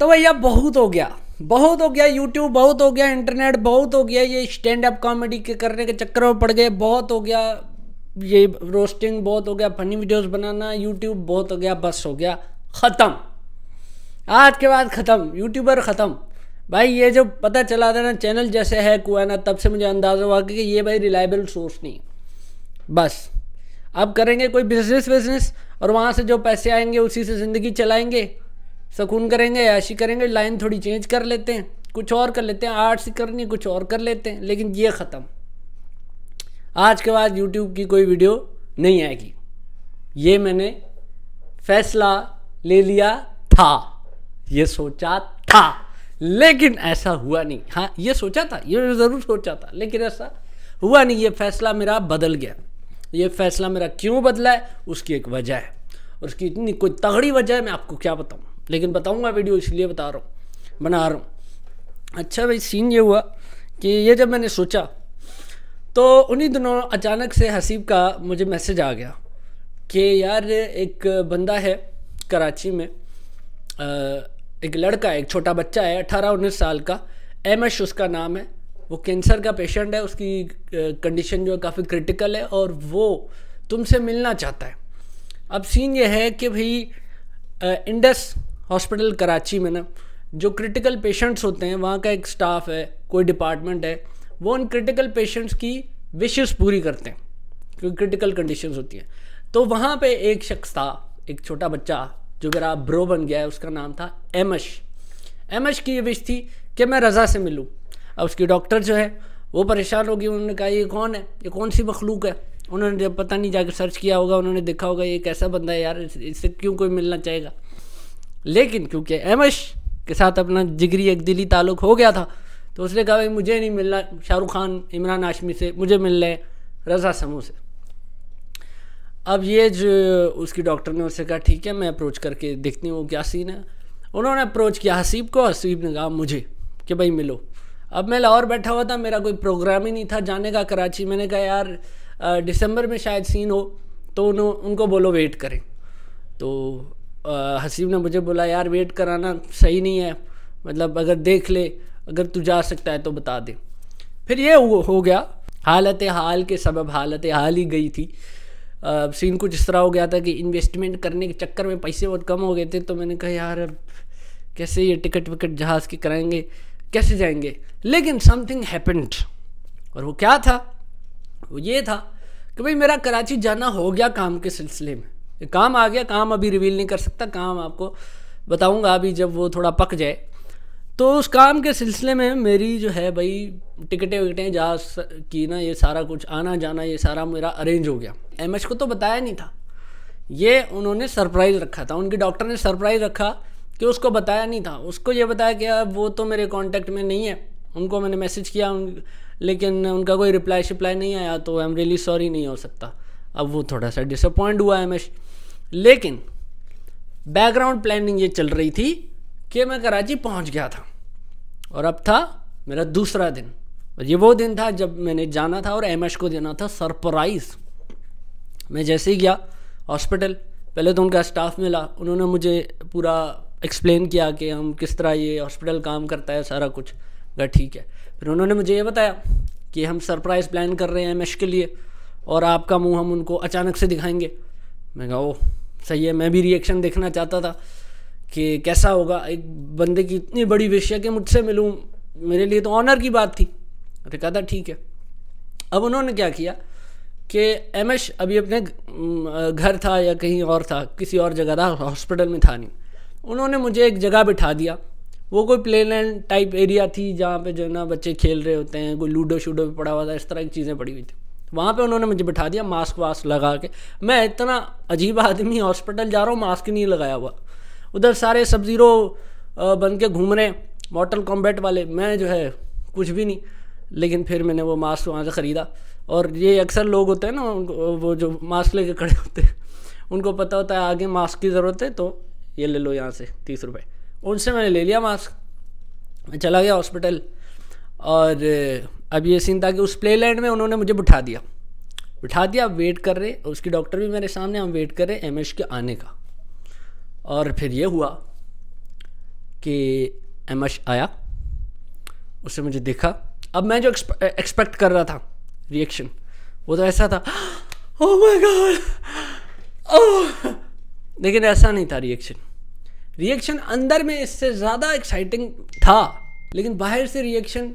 तो भैया बहुत हो गया बहुत हो गया यूट्यूब बहुत हो गया इंटरनेट बहुत हो गया ये स्टैंड अप कॉमेडी के करने के चक्कर में पड़ गए बहुत हो गया ये रोस्टिंग बहुत हो गया फनी वीडियोस बनाना यूट्यूब बहुत हो गया बस हो गया ख़त्म आज के बाद ख़त्म यूट्यूबर ख़त्म भाई ये जो पता चला था ना चैनल जैसे है ना तब से मुझे अंदाज़ा हुआ कि ये भाई रिलायबल सोर्स नहीं बस अब करेंगे कोई बिजनेस बिजनेस और वहाँ से जो पैसे आएंगे उसी से ज़िंदगी चलाएंगे सुकून करेंगे याशी करेंगे लाइन थोड़ी चेंज कर लेते हैं कुछ और कर लेते हैं आर्ट्स करनी कुछ और कर लेते हैं लेकिन ये ख़त्म आज के बाद यूट्यूब की कोई वीडियो नहीं आएगी ये मैंने फैसला ले लिया था ये सोचा था लेकिन ऐसा हुआ नहीं हाँ ये सोचा था ये ज़रूर सोचा था लेकिन ऐसा हुआ नहीं ये फैसला मेरा बदल गया ये फैसला मेरा क्यों बदला है उसकी एक वजह है उसकी इतनी कोई तगड़ी वजह है मैं आपको क्या बताऊँ लेकिन बताऊँगा वीडियो इसलिए बता रहा हूँ बना रहा हूँ अच्छा भाई सीन ये हुआ कि ये जब मैंने सोचा तो उन्हीं दिनों अचानक से हसीब का मुझे मैसेज आ गया कि यार एक बंदा है कराची में एक लड़का है एक छोटा बच्चा है अठारह उन्नीस साल का एम उसका नाम है वो कैंसर का पेशेंट है उसकी कंडीशन जो है काफ़ी क्रिटिकल है और वो तुमसे मिलना चाहता है अब सीन ये है कि भाई इंडस हॉस्पिटल कराची में ना जो क्रिटिकल पेशेंट्स होते हैं वहाँ का एक स्टाफ है कोई डिपार्टमेंट है वो उन क्रिटिकल पेशेंट्स की विशेष पूरी करते हैं क्योंकि क्रिटिकल कंडीशन होती हैं तो वहाँ पे एक शख्स था एक छोटा बच्चा जो मेरा ब्रो बन गया है उसका नाम था एमश एमश की ये विश थी कि मैं रज़ा से मिलूँ अब उसकी डॉक्टर जो है वो परेशान होगी उन्होंने कहा ये कौन है ये कौन सी मखलूक है उन्होंने जब पता नहीं जाकर सर्च किया होगा उन्होंने देखा होगा ये कैसा बंदा है यार इससे क्यों कोई मिलना चाहेगा लेकिन क्योंकि एमश के साथ अपना जिगरी एक दिली ताल्लुक हो गया था तो उसने कहा भाई मुझे नहीं मिलना शाहरुख खान इमरान आशमी से मुझे मिल रहे रजा समूह से अब ये जो उसकी डॉक्टर ने उससे कहा ठीक है मैं अप्रोच करके देखती हूँ क्या सीन है उन्होंने अप्रोच किया हसीब को हसीब ने कहा मुझे कि भाई मिलो अब मैं लाहौर बैठा हुआ था मेरा कोई प्रोग्राम ही नहीं था जाने का कराची मैंने कहा यार दिसंबर में शायद सीन हो तो उन्हों उनको बोलो वेट करें तो हसीब ने मुझे बोला यार वेट कराना सही नहीं है मतलब अगर देख ले अगर तू जा सकता है तो बता दे फिर ये हो, हो गया हालत हाल के सबब हालत हाल ही गई थी आ, सीन कुछ इस तरह हो गया था कि इन्वेस्टमेंट करने के चक्कर में पैसे बहुत कम हो गए थे तो मैंने कहा यार अब कैसे ये टिकट विकट जहाज़ की कराएंगे कैसे जाएंगे लेकिन समथिंग हैपेंड और वो क्या था वो ये था कि भाई मेरा कराची जाना हो गया काम के सिलसिले में काम आ गया काम अभी रिवील नहीं कर सकता काम आपको बताऊंगा अभी जब वो थोड़ा पक जाए तो उस काम के सिलसिले में मेरी जो है भाई टिकटें विकटें जा की ना ये सारा कुछ आना जाना ये सारा मेरा अरेंज हो गया एम को तो बताया नहीं था ये उन्होंने सरप्राइज़ रखा था उनके डॉक्टर ने सरप्राइज़ रखा कि उसको बताया नहीं था उसको ये बताया कि अब वो तो मेरे कॉन्टेक्ट में नहीं है उनको मैंने मैसेज किया उन, लेकिन उनका कोई रिप्लाई शिप्लाई नहीं आया तो आई एम रियली सॉरी नहीं हो सकता अब वो थोड़ा सा डिसअपॉइंट हुआ एम एच लेकिन बैकग्राउंड प्लानिंग ये चल रही थी कि मैं कराची पहुंच गया था और अब था मेरा दूसरा दिन और ये वो दिन था जब मैंने जाना था और एम को देना था सरप्राइज़ मैं जैसे ही गया हॉस्पिटल पहले तो उनका स्टाफ मिला उन्होंने मुझे पूरा एक्सप्लेन किया कि हम किस तरह ये हॉस्पिटल काम करता है सारा कुछ अगर ठीक है फिर उन्होंने मुझे ये बताया कि हम सरप्राइज़ प्लान कर रहे हैं एम के लिए और आपका मुंह हम उनको अचानक से दिखाएंगे मैं कहा ओह सही है मैं भी रिएक्शन देखना चाहता था कि कैसा होगा एक बंदे की इतनी बड़ी विश है कि मुझसे मिलूँ मेरे लिए तो ऑनर की बात थी अरे कहा था ठीक है अब उन्होंने क्या किया कि एम एश अभी अपने घर था या कहीं और था किसी और जगह था हॉस्पिटल में था नहीं उन्होंने मुझे एक जगह बिठा दिया वो कोई प्ले लैंड टाइप एरिया थी जहाँ पे जो है ना बच्चे खेल रहे होते हैं कोई लूडो शूडो भी पड़ा हुआ था इस तरह की चीज़ें पड़ी हुई थी वहाँ पे उन्होंने मुझे बिठा दिया मास्क वास्क लगा के मैं इतना अजीब आदमी हॉस्पिटल जा रहा हूँ मास्क नहीं लगाया हुआ उधर सारे सब ज़ीरो बन के घूम रहे मॉटल कॉम्बैट वाले मैं जो है कुछ भी नहीं लेकिन फिर मैंने वो मास्क वहाँ से ख़रीदा और ये अक्सर लोग होते हैं ना वो जो मास्क लेके खड़े होते हैं उनको पता होता है आगे मास्क की ज़रूरत है तो ये ले लो यहाँ से तीस रुपये उनसे मैंने ले लिया मास्क मैं चला गया हॉस्पिटल और अब ये सीन था कि उस प्ले लैंड में उन्होंने मुझे बिठा दिया बिठा दिया वेट कर रहे उसकी डॉक्टर भी मेरे सामने हम वेट कर रहे एम के आने का और फिर ये हुआ कि एम आया उसे मुझे देखा अब मैं जो एक्सपेक्ट कर रहा था रिएक्शन वो तो ऐसा था ओ माय गॉड ओह लेकिन ऐसा नहीं था रिएक्शन रिएक्शन अंदर में इससे ज़्यादा एक्साइटिंग था लेकिन बाहर से रिएक्शन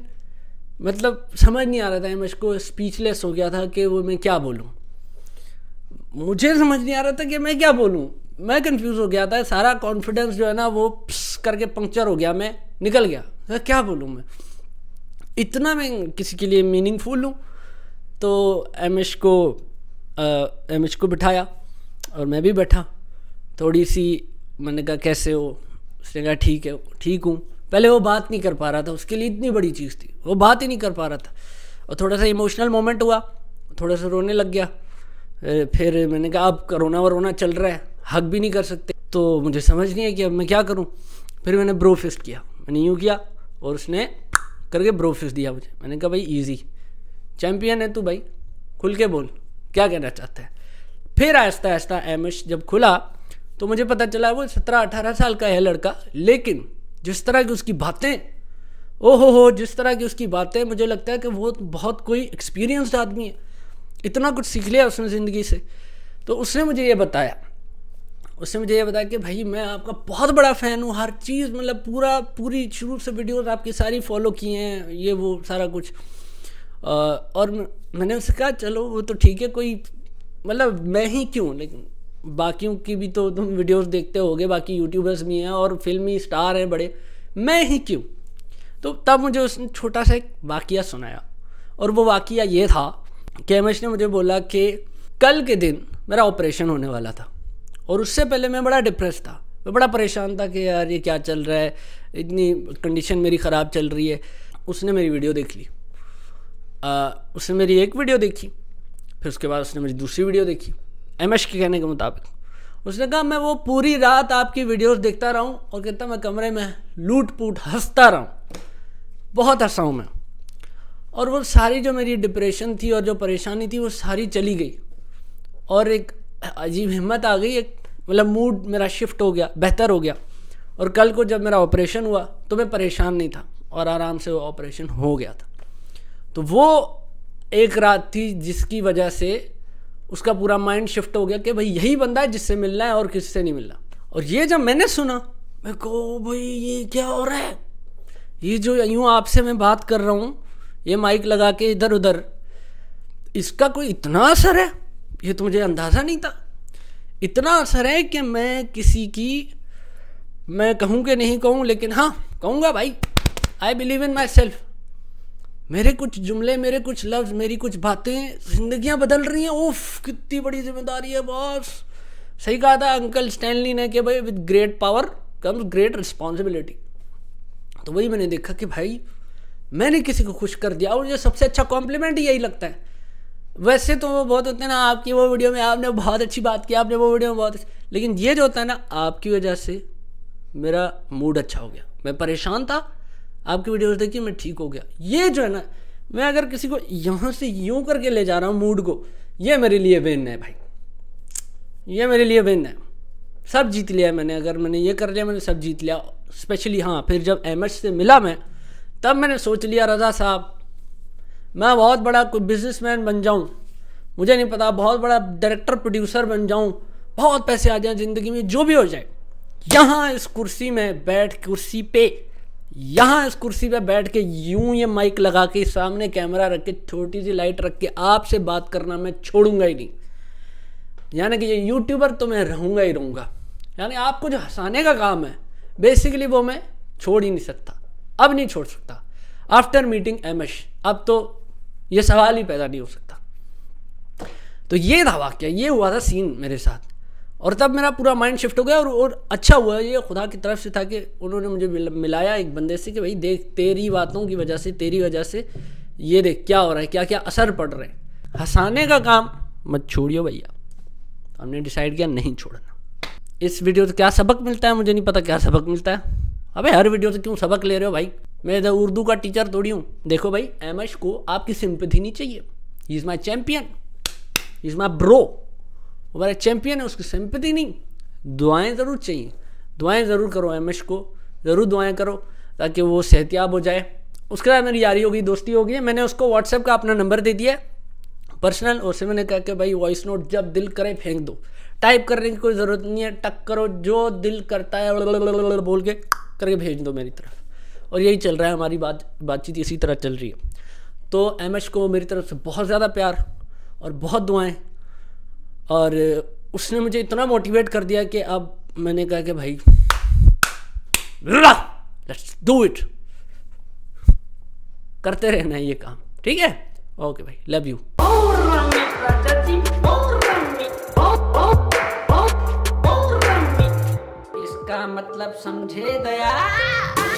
मतलब समझ नहीं आ रहा था मैं इसको स्पीचलेस हो गया था कि वो मैं क्या बोलूँ मुझे समझ नहीं आ रहा था कि मैं क्या बोलूँ मैं कंफ्यूज हो गया था सारा कॉन्फिडेंस जो है ना वो करके पंक्चर हो गया मैं निकल गया तो क्या बोलूँ मैं इतना मैं किसी के लिए मीनिंगफुल हूँ तो एम को एम को बिठाया और मैं भी बैठा थोड़ी सी मैंने कहा कैसे हो उसने कहा ठीक है ठीक हूँ पहले वो बात नहीं कर पा रहा था उसके लिए इतनी बड़ी चीज़ थी वो बात ही नहीं कर पा रहा था और थोड़ा सा इमोशनल मोमेंट हुआ थोड़ा सा रोने लग गया फिर मैंने कहा अब करोना वरोना चल रहा है हक भी नहीं कर सकते तो मुझे समझ नहीं है कि अब मैं क्या करूँ फिर मैंने ब्रोफिस किया मैंने यूँ किया और उसने करके ब्रोफिस दिया मुझे मैंने कहा भाई ईजी चैम्पियन है तू भाई खुल के बोल क्या कहना चाहता है फिर आहिस्ता आहिस्ता एम जब खुला तो मुझे पता चला वो सत्रह अठारह साल का है लड़का लेकिन जिस तरह की उसकी बातें ओहो हो जिस तरह की उसकी बातें मुझे लगता है कि वो बहुत कोई एक्सपीरियंसड आदमी है इतना कुछ सीख लिया उसने ज़िंदगी से तो उसने मुझे ये बताया उसने मुझे ये बताया कि भाई मैं आपका बहुत बड़ा फ़ैन हूँ हर चीज़ मतलब पूरा पूरी शुरू से वीडियोस आपकी सारी फॉलो किए हैं ये वो सारा कुछ और मैंने उससे कहा चलो वो तो ठीक है कोई मतलब मैं ही क्यों लेकिन बाकियों की भी तो तुम वीडियोस देखते होगे बाकी यूट्यूबर्स भी हैं और फिल्मी स्टार हैं बड़े मैं ही क्यों तो तब मुझे उसने छोटा सा एक वाक़ सुनाया और वो वाक़ ये था कि केमिस्ट ने मुझे बोला कि कल के दिन मेरा ऑपरेशन होने वाला था और उससे पहले मैं बड़ा डिप्रेस था मैं बड़ा परेशान था कि यार ये क्या चल रहा है इतनी कंडीशन मेरी ख़राब चल रही है उसने मेरी वीडियो देख ली आ, उसने मेरी एक वीडियो देखी फिर उसके बाद उसने मेरी दूसरी वीडियो देखी एम के कहने के मुताबिक उसने कहा मैं वो पूरी रात आपकी वीडियोस देखता रहा हूँ और कहता मैं कमरे में लूट पूट हंसता रहा हूँ बहुत हंसा हूँ मैं और वो सारी जो मेरी डिप्रेशन थी और जो परेशानी थी वो सारी चली गई और एक अजीब हिम्मत आ गई एक मतलब मूड मेरा शिफ्ट हो गया बेहतर हो गया और कल को जब मेरा ऑपरेशन हुआ तो मैं परेशान नहीं था और आराम से वो ऑपरेशन हो गया था तो वो एक रात थी जिसकी वजह से उसका पूरा माइंड शिफ्ट हो गया कि भाई यही बंदा है जिससे मिलना है और किससे नहीं मिलना और ये जब मैंने सुना मैं को भाई ये क्या हो रहा है ये जो यूँ आपसे मैं बात कर रहा हूँ ये माइक लगा के इधर उधर इसका कोई इतना असर है ये तो मुझे अंदाज़ा नहीं था इतना असर है कि मैं किसी की मैं कहूँ कि नहीं कहूँ लेकिन हाँ कहूँगा भाई I believe in my self मेरे कुछ जुमले मेरे कुछ लफ्ज़ मेरी कुछ बातें जिंदगियां बदल रही हैं उफ कितनी बड़ी जिम्मेदारी है बॉस सही कहा था अंकल स्टैनली ने कि भाई with great power comes great responsibility तो वही मैंने देखा कि भाई मैंने किसी को खुश कर दिया और मुझे सबसे अच्छा कॉम्प्लीमेंट यही लगता है वैसे तो वो बहुत होते हैं ना आपकी वो वीडियो में आपने बहुत अच्छी बात की आपने वो वीडियो में बहुत अच्छी लेकिन ये जो होता है ना आपकी वजह से मेरा मूड अच्छा हो गया मैं परेशान था आपकी वीडियो देखिए मैं ठीक हो गया ये जो है ना मैं अगर किसी को यहाँ से यूँ करके ले जा रहा हूँ मूड को ये मेरे लिए विन है भाई ये मेरे लिए विन है सब जीत लिया मैंने अगर मैंने ये कर लिया मैंने सब जीत लिया स्पेशली हाँ फिर जब एम से मिला मैं तब मैंने सोच लिया रजा साहब मैं बहुत बड़ा कोई बिजनेसमैन बन जाऊँ मुझे नहीं पता बहुत बड़ा डायरेक्टर प्रोड्यूसर बन जाऊँ बहुत पैसे आ जाए ज़िंदगी में जो भी हो जाए यहाँ इस कुर्सी में बैठ कुर्सी पे यहाँ इस कुर्सी पे बैठ के यूं ये माइक लगा के सामने कैमरा रख के छोटी सी लाइट रख के आपसे बात करना मैं छोड़ूंगा ही नहीं यानी कि ये यूट्यूबर तो मैं रहूंगा ही रहूंगा यानी आपको जो हंसाने का काम है बेसिकली वो मैं छोड़ ही नहीं सकता अब नहीं छोड़ सकता आफ्टर मीटिंग एम अब तो ये सवाल ही पैदा नहीं हो सकता तो ये था वाक्य ये हुआ था सीन मेरे साथ और तब मेरा पूरा माइंड शिफ्ट हो गया और और अच्छा हुआ ये खुदा की तरफ से था कि उन्होंने मुझे मिलाया एक बंदे से कि भाई देख तेरी बातों की वजह से तेरी वजह से ये देख क्या हो रहा है क्या क्या असर पड़ रहे हैं हंसाने का काम मत छोड़ियो भैया हमने डिसाइड किया नहीं छोड़ना इस वीडियो से क्या सबक मिलता है मुझे नहीं पता क्या सबक मिलता है अबे हर वीडियो से क्यों सबक ले रहे हो भाई मैं इधर उर्दू का टीचर थोड़ी हूँ देखो भाई एम को आपकी सिंपथी नहीं चाहिए is my champion is my bro वो हमारा चैम्पियन है उसकी सिंपति नहीं दुआएं ज़रूर चाहिए दुआएं ज़रूर करो एम को ज़रूर दुआएं करो ताकि वो सेहतियाब हो जाए उसके बाद मेरी यारी होगी दोस्ती होगी मैंने उसको व्हाट्सएप का अपना नंबर दे दिया पर्सनल और से मैंने कहा कि भाई वॉइस नोट जब दिल करे फेंक दो टाइप करने की कोई ज़रूरत नहीं है टक करो जो दिल करता है बोल के करके भेज दो मेरी तरफ और यही चल रहा है हमारी बात बातचीत इसी तरह चल रही है तो एम को मेरी तरफ से बहुत ज़्यादा प्यार और बहुत दुआएं और उसने मुझे इतना मोटिवेट कर दिया कि अब मैंने कहा कि भाई लेट्स डू इट करते रहना ये काम ठीक है ओके भाई लव यू इसका मतलब समझे गया